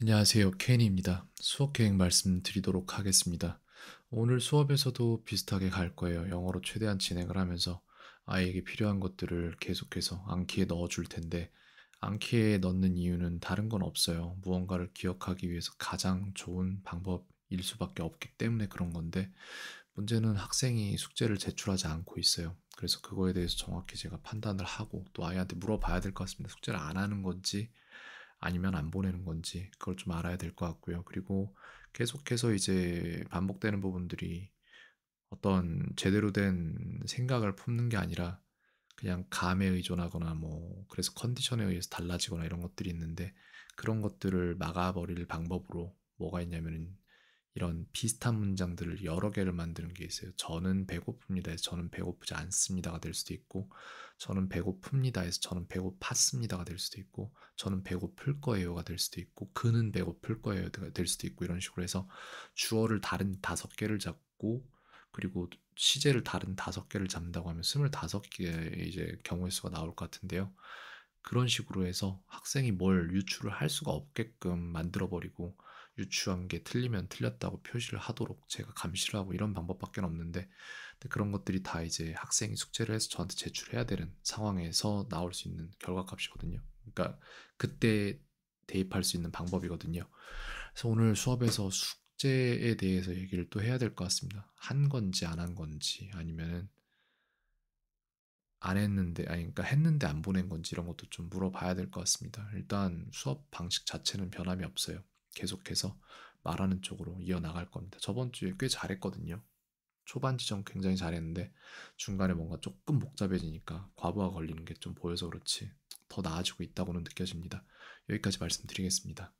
안녕하세요. 케니입니다. 수업 계획 말씀드리도록 하겠습니다. 오늘 수업에서도 비슷하게 갈 거예요. 영어로 최대한 진행을 하면서 아이에게 필요한 것들을 계속해서 암기에 넣어 줄 텐데 암기에 넣는 이유는 다른 건 없어요. 무언가를 기억하기 위해서 가장 좋은 방법일 수밖에 없기 때문에 그런 건데 문제는 학생이 숙제를 제출하지 않고 있어요. 그래서 그거에 대해서 정확히 제가 판단을 하고 또 아이한테 물어봐야 될 것 같습니다. 숙제를 안 하는 건지 아니면 안 보내는 건지 그걸 좀 알아야 될 것 같고요. 그리고 계속해서 이제 반복되는 부분들이 어떤 제대로 된 생각을 품는 게 아니라 그냥 감에 의존하거나 뭐 그래서 컨디션에 의해서 달라지거나 이런 것들이 있는데 그런 것들을 막아버릴 방법으로 뭐가 있냐면은 이런 비슷한 문장들을 여러 개를 만드는 게 있어요. 저는 배고픕니다에서 저는 배고프지 않습니다가 될 수도 있고, 저는 배고픕니다에서 저는 배고팠습니다가 될 수도 있고, 저는 배고플 거예요가 될 수도 있고, 그는 배고플 거예요가 될 수도 있고 이런 식으로 해서 주어를 다른 다섯 개를 잡고 그리고 시제를 다른 다섯 개를 잡는다고 하면 스물다섯 개의 이제 경우의 수가 나올 것 같은데요. 그런 식으로 해서 학생이 뭘 유추를 할 수가 없게끔 만들어버리고 유추한 게 틀리면 틀렸다고 표시를 하도록 제가 감시를 하고 이런 방법밖에 없는데 그런 것들이 다 이제 학생이 숙제를 해서 저한테 제출해야 되는 상황에서 나올 수 있는 결과값이거든요. 그러니까 그때 대입할 수 있는 방법이거든요. 그래서 오늘 수업에서 숙제에 대해서 얘기를 또 해야 될 것 같습니다. 한 건지 안 한 건지 아니면은 안 했는데 아니 그러니까 했는데 안 보낸 건지 이런 것도 좀 물어봐야 될 것 같습니다. 일단 수업 방식 자체는 변함이 없어요. 계속해서 말하는 쪽으로 이어나갈 겁니다. 저번 주에 꽤 잘했거든요. 초반 지점 굉장히 잘했는데 중간에 뭔가 조금 복잡해지니까 과부하 걸리는 게 좀 보여서 그렇지 더 나아지고 있다고는 느껴집니다. 여기까지 말씀드리겠습니다.